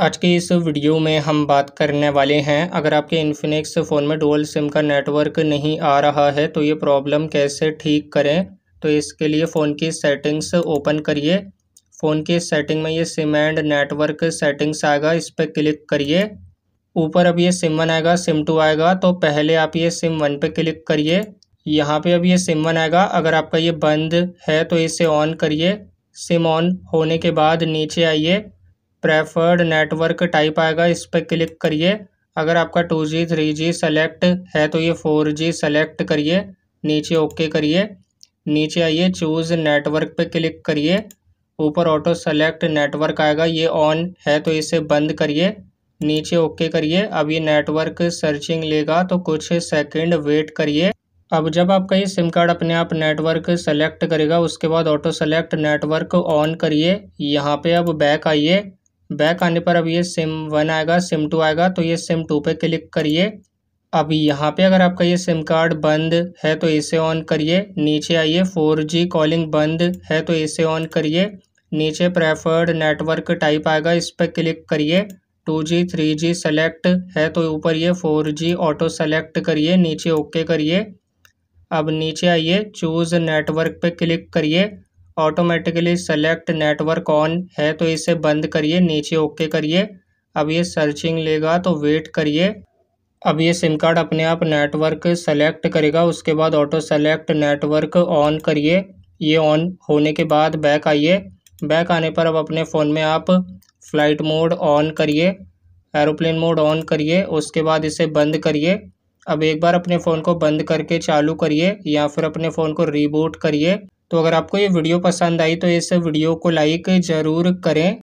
आज के इस वीडियो में हम बात करने वाले हैं अगर आपके इन्फिनिक्स फ़ोन में डोल सिम का नेटवर्क नहीं आ रहा है तो ये प्रॉब्लम कैसे ठीक करें तो इसके लिए फ़ोन की सेटिंग्स ओपन करिए फ़ोन की सेटिंग में ये सिम एंड नेटवर्क सेटिंग्स आएगा इस पर क्लिक करिए ऊपर अब ये सिम वन आएगा सिम टू आएगा तो पहले आप ये सिम वन पर क्लिक करिए यहाँ पर अब ये सिम वन आएगा अगर आपका ये बंद है तो इसे ऑन करिए सिम ऑन होने के बाद नीचे आइए प्रेफर्ड नेटवर्क टाइप आएगा इस पर क्लिक करिए अगर आपका two G three G select है तो ये फ़ोर जी सेलेक्ट करिए नीचे ओके करिए नीचे आइए चूज़ नेटवर्क पे क्लिक करिए ऊपर ऑटो सेलेक्ट नेटवर्क आएगा ये ऑन है तो इसे बंद करिए नीचे ओके करिए अब ये नेटवर्क सर्चिंग लेगा तो कुछ सेकंड वेट करिए अब जब आपका ये सिम कार्ड अपने आप नेटवर्क सेलेक्ट करेगा उसके बाद ऑटो सेलेक्ट नेटवर्क ऑन करिए यहाँ पे अब बैक आइए बैक आने पर अब ये सिम वन आएगा सिम टू आएगा तो ये सिम टू पे क्लिक करिए अब यहाँ पे अगर आपका ये सिम कार्ड बंद है तो इसे ऑन करिए नीचे आइए फोर जी कॉलिंग बंद है तो इसे ऑन करिए नीचे प्रेफर्ड नेटवर्क टाइप आएगा इस पर क्लिक करिए two G three G select है तो ऊपर ये फोर जी ऑटो सेलेक्ट करिए नीचे ओके करिए अब नीचे आइए चूज़ नेटवर्क पे क्लिक करिए ऑटोमेटिकली सेलेक्ट नेटवर्क ऑन है तो इसे बंद करिए नीचे ओके करिए अब ये सर्चिंग लेगा तो वेट करिए अब ये सिम कार्ड अपने आप नेटवर्क सेलेक्ट करेगा उसके बाद ऑटो सेलेक्ट नेटवर्क ऑन करिए ये ऑन होने के बाद बैक आइए बैक आने पर अब अपने फ़ोन में आप फ्लाइट मोड ऑन करिए एरोप्लेन मोड ऑन करिए उसके बाद इसे बंद करिए अब एक बार अपने फ़ोन को बंद करके चालू करिए या फिर अपने फ़ोन को रीबूट करिए तो अगर आपको ये वीडियो पसंद आई तो इस वीडियो को लाइक ज़रूर करें